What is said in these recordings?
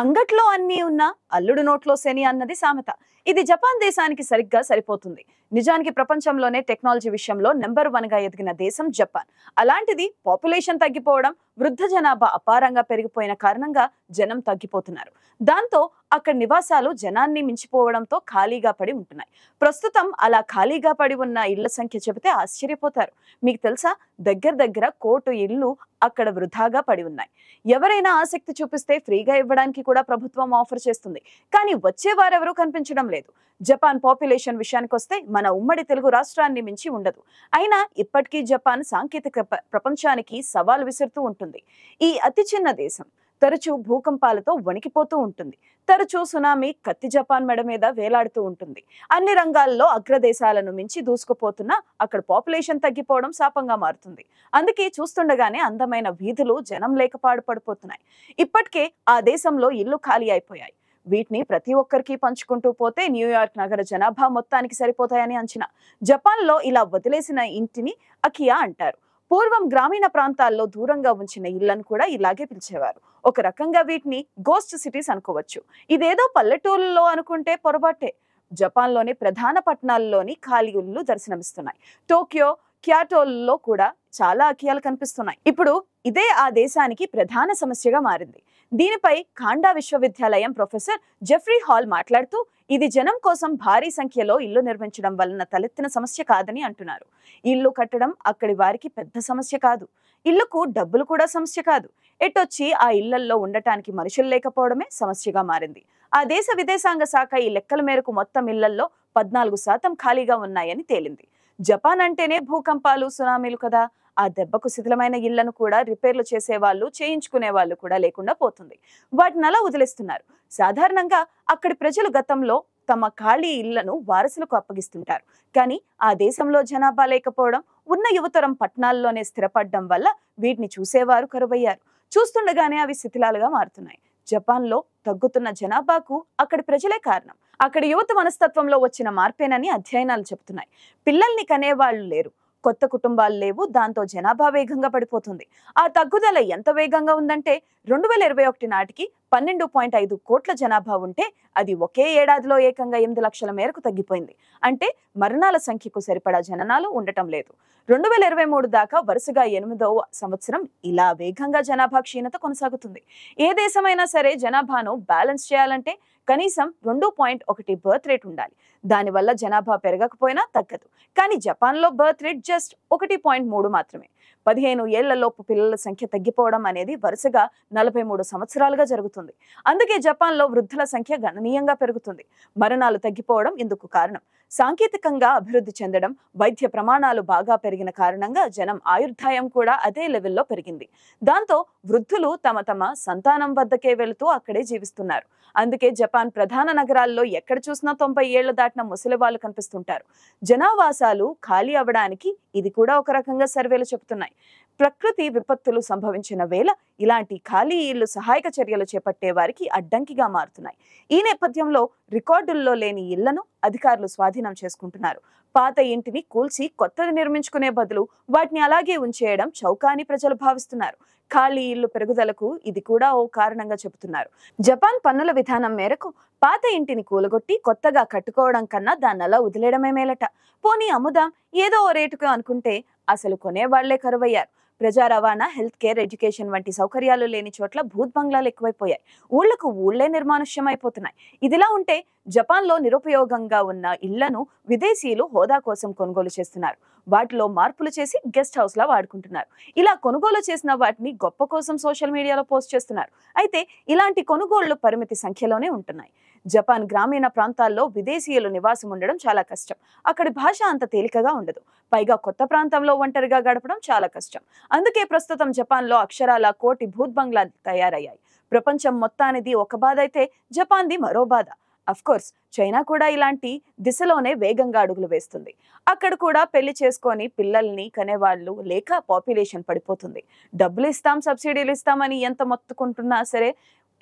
అంగట్లో అన్నీ ఉన్న అల్లుడు నోట్లో శని అన్నది సామెత ఇది జపాన్ దేశానికి సరిగ్గా సరిపోతుంది నిజానికి ప్రపంచంలోనే టెక్నాలజీ విషయంలో నెంబర్ వన్గా ఎదిగిన దేశం జపాన్ అలాంటిది పాపులేషన్ తగ్గిపోవడం వృద్ధ జనాభా అపారంగా పెరిగిపోయిన కారణంగా జనం తగ్గిపోతున్నారు దాంతో అక్కడ నివాసాలు జనాన్ని మించిపోవడంతో ఖాళీగా పడి ఉంటున్నాయి ప్రస్తుతం అలా ఖాళీగా పడి ఉన్న ఇళ్ల సంఖ్య చెబితే ఆశ్చర్యపోతారు మీకు తెలుసా దగ్గర దగ్గర కోటు ఇళ్ళు అక్కడ వృధాగా పడి ఉన్నాయి ఎవరైనా ఆసక్తి చూపిస్తే ఫ్రీగా ఇవ్వడానికి కూడా ప్రభుత్వం ఆఫర్ చేస్తుంది కానీ వచ్చే వారెవరూ కనిపించడం లేదు జపాన్ పాపులేషన్ విషయానికి వస్తే మన ఉమ్మడి తెలుగు రాష్ట్రాన్ని మించి ఉండదు అయినా ఇప్పటికీ జపాన్ సాంకేతిక ప్రపంచానికి సవాల్ విసురుతూ ఉంటుంది ఉంటుంది ఈ అతి చిన్న దేశం తరచూ భూకంపాలతో వణికిపోతూ ఉంటుంది తరచూ సునామీ కత్తి జపాన్ మెడ మీద వేలాడుతూ ఉంటుంది అన్ని రంగాల్లో అగ్రదేశాలను మించి దూసుకుపోతున్నా అక్కడ పాపులేషన్ తగ్గిపోవడం శాపంగా మారుతుంది అందుకే చూస్తుండగానే అందమైన వీధులు జనం లేక పాడుపడిపోతున్నాయి ఇప్పటికే ఆ దేశంలో ఇల్లు ఖాళీ అయిపోయాయి వీటిని ప్రతి ఒక్కరికి పంచుకుంటూ పోతే న్యూయార్క్ నగర జనాభా మొత్తానికి సరిపోతాయని అంచనా జపాన్లో ఇలా వదిలేసిన ఇంటిని అకియా అంటారు పూర్వం గ్రామీణ ప్రాంతాల్లో దూరంగా ఉంచిన ఇళ్లను కూడా ఇలాగే పిలిచేవారు ఒక రకంగా వీటిని గోస్ట్ సిటీస్ అనుకోవచ్చు ఇదేదో పల్లెటూళ్ళలో అనుకుంటే పొరపాటే జపాన్లోని ప్రధాన పట్టణాల్లోని ఖాళీ ఇళ్ళు దర్శనమిస్తున్నాయి టోక్యో క్యాటోల్లో కూడా చాలా అఖ్యాలు కనిపిస్తున్నాయి ఇప్పుడు ఇదే ఆ దేశానికి ప్రధాన సమస్యగా మారింది దీనిపై కాండా విశ్వవిద్యాలయం ప్రొఫెసర్ జెఫ్రీ హాల్ మాట్లాడుతూ ఇది జనం కోసం భారీ సంఖ్యలో ఇల్లు నిర్మించడం వలన తలెత్తిన సమస్య కాదని అంటున్నారు ఇల్లు కట్టడం అక్కడి వారికి పెద్ద సమస్య కాదు ఇళ్లకు డబ్బులు కూడా సమస్య కాదు ఎటొచ్చి ఆ ఇళ్లల్లో ఉండటానికి మనుషులు లేకపోవడమే సమస్యగా మారింది ఆ దేశ విదేశాంగ శాఖ ఈ లెక్కల మేరకు మొత్తం ఇళ్లల్లో పద్నాలుగు శాతం ఖాళీగా ఉన్నాయని తేలింది జపాన్ అంటేనే భూకంపాలు సునామీలు కదా ఆ దెబ్బకు శిథిలమైన ఇళ్లను కూడా రిపేర్లు చేసే వాళ్ళు చేయించుకునే వాళ్ళు కూడా లేకుండా పోతుంది వాటిని అలా వదిలేస్తున్నారు సాధారణంగా అక్కడి ప్రజలు గతంలో తమ ఖాళీ ఇళ్లను వారసులకు అప్పగిస్తుంటారు కానీ ఆ దేశంలో జనాభా లేకపోవడం ఉన్న యువతరం పట్టణాల్లోనే స్థిరపడడం వల్ల వీటిని చూసేవారు కరువయ్యారు చూస్తుండగానే అవి శిథిలాలుగా మారుతున్నాయి జపాన్లో తగ్గుతున్న జనాభాకు అక్కడి ప్రజలే కారణం అక్కడ యువత మనస్తత్వంలో వచ్చిన మార్పేనని అధ్యయనాలు చెబుతున్నాయి పిల్లల్ని కనేవాళ్ళు లేరు కొత్త కుటుంబాలు లేవు దాంతో జనాభా వేగంగా పడిపోతుంది ఆ తగ్గుదల ఎంత వేగంగా ఉందంటే రెండు వేల ఇరవై ఒకటి నాటికి పన్నెండు పాయింట్ ఐదు కోట్ల జనాభా ఉంటే అది ఒకే ఏడాదిలో ఏకంగా ఎనిమిది లక్షల మేరకు తగ్గిపోయింది అంటే మరణాల సంఖ్యకు సరిపడా జననాలు ఉండటం లేదు రెండు వేల ఇరవై మూడు దాకా వరుసగా ఎనిమిదవ సంవత్సరం ఇలా వేగంగా జనాభా క్షీణత కొనసాగుతుంది ఏ దేశమైనా సరే జనాభాను బ్యాలెన్స్ చేయాలంటే కనీసం రెండు పాయింట్ ఒకటి బర్త్ రేట్ ఉండాలి దానివల్ల జనాభా పెరగకపోయినా తగ్గదు కానీ జపాన్లో బర్త్ రేట్ జస్ట్ ఒకటి పాయింట్ మూడు మాత్రమే పదిహేను ఏళ్లలోపు పిల్లల సంఖ్య తగ్గిపోవడం అనేది వరుసగా నలభై మూడు సంవత్సరాలుగా జరుగుతుంది అందుకే జపాన్లో వృద్ధుల సంఖ్య గణనీయంగా పెరుగుతుంది మరణాలు తగ్గిపోవడం ఇందుకు కారణం సాంకేతికంగా అభివృద్ధి చెందడం వైద్య ప్రమాణాలు బాగా పెరిగిన కారణంగా జనం ఆయుర్దాయం కూడా అదే లెవెల్లో పెరిగింది దాంతో వృద్ధులు తమ తమ సంతానం వద్దకే వెళుతూ అక్కడే జీవిస్తున్నారు అందుకే జపాన్ ప్రధాన నగరాల్లో ఎక్కడ చూసినా తొంభై ఏళ్లు దాటిన వాళ్ళు కనిపిస్తుంటారు జనావాసాలు ఖాళీ అవ్వడానికి ఇది కూడా ఒక రకంగా సర్వేలు చెబుతున్నాయి ప్రకృతి విపత్తులు సంభవించిన వేళ ఇలాంటి ఖాళీ ఇళ్లు సహాయక చర్యలు చేపట్టే వారికి అడ్డంకిగా మారుతున్నాయి ఈ నేపథ్యంలో రికార్డుల్లో లేని ఇళ్లను అధికారులు స్వాధీనం చేసుకుంటున్నారు పాత ఇంటిని కూల్చి కొత్తది నిర్మించుకునే బదులు వాటిని అలాగే ఉంచేయడం చౌకాని ప్రజలు భావిస్తున్నారు ఖాళీ ఇళ్లు పెరుగుదలకు ఇది కూడా ఓ కారణంగా చెబుతున్నారు జపాన్ పన్నుల విధానం మేరకు పాత ఇంటిని కూలగొట్టి కొత్తగా కట్టుకోవడం కన్నా దాన్ని అలా వదిలేయడమే మేలట పోనీ అముదాం ఏదో ఓ రేటుకు అనుకుంటే అసలు కొనేవాళ్లే కరువయ్యారు ప్రజా రవాణా హెల్త్ కేర్ ఎడ్యుకేషన్ వంటి సౌకర్యాలు లేని చోట్ల భూత్ బంగ్లాలు ఎక్కువైపోయాయి ఊళ్లకు ఊళ్లే నిర్మానుష్యం అయిపోతున్నాయి ఇదిలా ఉంటే జపాన్లో నిరుపయోగంగా ఉన్న ఇళ్లను విదేశీయులు హోదా కోసం కొనుగోలు చేస్తున్నారు వాటిలో మార్పులు చేసి గెస్ట్ హౌస్ లా వాడుకుంటున్నారు ఇలా కొనుగోలు చేసిన వాటిని గొప్ప కోసం సోషల్ మీడియాలో పోస్ట్ చేస్తున్నారు అయితే ఇలాంటి కొనుగోళ్లు పరిమితి సంఖ్యలోనే ఉంటున్నాయి జపాన్ గ్రామీణ ప్రాంతాల్లో విదేశీయులు నివాసం ఉండడం చాలా కష్టం అక్కడి భాష అంత తేలికగా ఉండదు పైగా కొత్త ప్రాంతంలో ఒంటరిగా గడపడం చాలా కష్టం అందుకే ప్రస్తుతం జపాన్లో అక్షరాల కోటి భూత్ బంగ్లా తయారయ్యాయి ప్రపంచం మొత్తానిది ఒక బాధ అయితే జపాన్ది మరో బాధ కోర్స్ చైనా కూడా ఇలాంటి దిశలోనే వేగంగా అడుగులు వేస్తుంది అక్కడ కూడా పెళ్లి చేసుకొని పిల్లల్ని కనేవాళ్ళు లేక పాపులేషన్ పడిపోతుంది డబ్బులు ఇస్తాం సబ్సిడీలు ఇస్తామని ఎంత మొత్తుకుంటున్నా సరే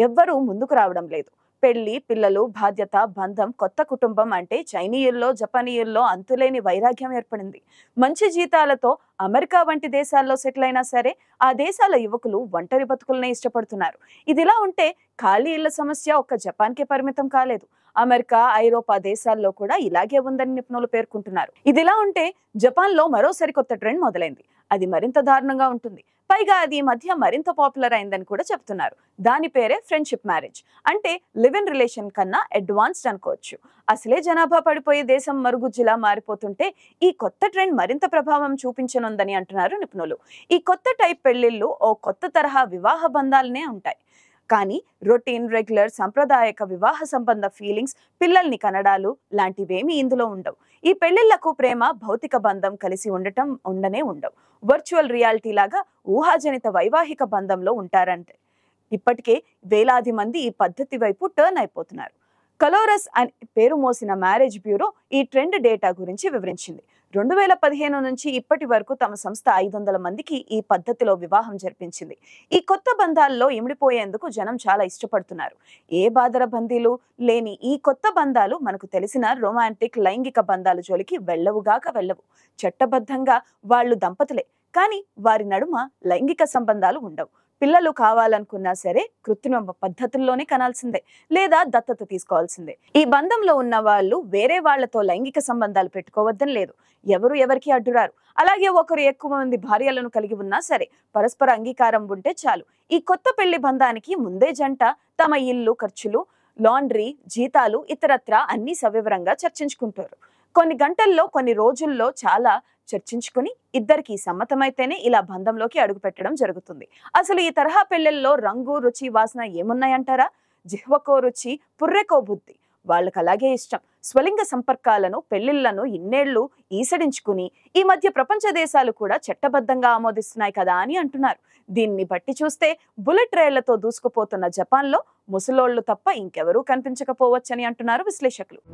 ఎవ్వరూ ముందుకు రావడం లేదు పెళ్లి పిల్లలు బాధ్యత బంధం కొత్త కుటుంబం అంటే చైనీయుల్లో జపానీయుల్లో అంతులేని వైరాగ్యం ఏర్పడింది మంచి జీతాలతో అమెరికా వంటి దేశాల్లో సెటిల్ అయినా సరే ఆ దేశాల యువకులు ఒంటరి బతుకులనే ఇష్టపడుతున్నారు ఇదిలా ఉంటే ఖాళీ ఇళ్ల సమస్య ఒక్క జపాన్కే పరిమితం కాలేదు అమెరికా ఐరోపా దేశాల్లో కూడా ఇలాగే ఉందని నిపుణులు పేర్కొంటున్నారు ఇదిలా ఉంటే జపాన్లో మరో సరికొత్త ట్రెండ్ మొదలైంది అది మరింత దారుణంగా ఉంటుంది పైగా అది ఈ మధ్య మరింత పాపులర్ అయిందని కూడా చెప్తున్నారు దాని పేరే ఫ్రెండ్షిప్ మ్యారేజ్ అంటే లివ్ ఇన్ రిలేషన్ కన్నా అడ్వాన్స్డ్ అనుకోవచ్చు అసలే జనాభా పడిపోయే దేశం మరుగుజ్జులా మారిపోతుంటే ఈ కొత్త ట్రెండ్ మరింత ప్రభావం చూపించనుందని అంటున్నారు నిపుణులు ఈ కొత్త టైప్ పెళ్లిళ్ళు ఓ కొత్త తరహా వివాహ బంధాలనే ఉంటాయి కానీ రొటీన్ రెగ్యులర్ సంప్రదాయక వివాహ సంబంధ ఫీలింగ్స్ పిల్లల్ని కనడాలు లాంటివేమీ ఇందులో ఉండవు ఈ పెళ్లిళ్లకు ప్రేమ భౌతిక బంధం కలిసి ఉండటం ఉండనే ఉండవు వర్చువల్ రియాలిటీ లాగా ఊహాజనిత వైవాహిక బంధంలో ఉంటారంటే ఇప్పటికే వేలాది మంది ఈ పద్ధతి వైపు టర్న్ అయిపోతున్నారు కలోరస్ అనే పేరు మోసిన మ్యారేజ్ బ్యూరో ఈ ట్రెండ్ డేటా గురించి వివరించింది రెండు వేల పదిహేను నుంచి ఇప్పటి వరకు తమ సంస్థ ఐదు వందల మందికి ఈ పద్ధతిలో వివాహం జరిపించింది ఈ కొత్త బంధాల్లో ఇమిడిపోయేందుకు జనం చాలా ఇష్టపడుతున్నారు ఏ బాధర బందీలు లేని ఈ కొత్త బంధాలు మనకు తెలిసిన రొమాంటిక్ లైంగిక బంధాల జోలికి వెళ్ళవుగాక వెళ్ళవు చట్టబద్ధంగా వాళ్ళు దంపతులే కానీ వారి నడుమ లైంగిక సంబంధాలు ఉండవు పిల్లలు కావాలనుకున్నా సరే కృత్రిమ పద్ధతుల్లోనే కనాల్సిందే లేదా దత్తత తీసుకోవాల్సిందే ఈ బంధంలో ఉన్న వాళ్ళు వేరే వాళ్లతో లైంగిక సంబంధాలు పెట్టుకోవద్దని లేదు ఎవరు ఎవరికి అడ్డురారు అలాగే ఒకరు ఎక్కువ మంది భార్యలను కలిగి ఉన్నా సరే పరస్పర అంగీకారం ఉంటే చాలు ఈ కొత్త పెళ్లి బంధానికి ముందే జంట తమ ఇల్లు ఖర్చులు లాండ్రీ జీతాలు ఇతరత్ర అన్ని సవివరంగా చర్చించుకుంటారు కొన్ని గంటల్లో కొన్ని రోజుల్లో చాలా చర్చించుకుని ఇద్దరికి సమ్మతమైతేనే ఇలా బంధంలోకి అడుగు పెట్టడం జరుగుతుంది అసలు ఈ తరహా పెళ్లల్లో రంగు రుచి వాసన ఏమున్నాయంటారా జిహ్వకో రుచి పుర్రెకో బుద్ధి వాళ్ళకి అలాగే ఇష్టం స్వలింగ సంపర్కాలను పెళ్లిళ్లను ఇన్నేళ్లు ఈసడించుకుని ఈ మధ్య ప్రపంచ దేశాలు కూడా చట్టబద్ధంగా ఆమోదిస్తున్నాయి కదా అని అంటున్నారు దీన్ని బట్టి చూస్తే బుల్లెట్ రైళ్లతో దూసుకుపోతున్న జపాన్లో ముసలోళ్లు తప్ప ఇంకెవరూ కనిపించకపోవచ్చని అంటున్నారు విశ్లేషకులు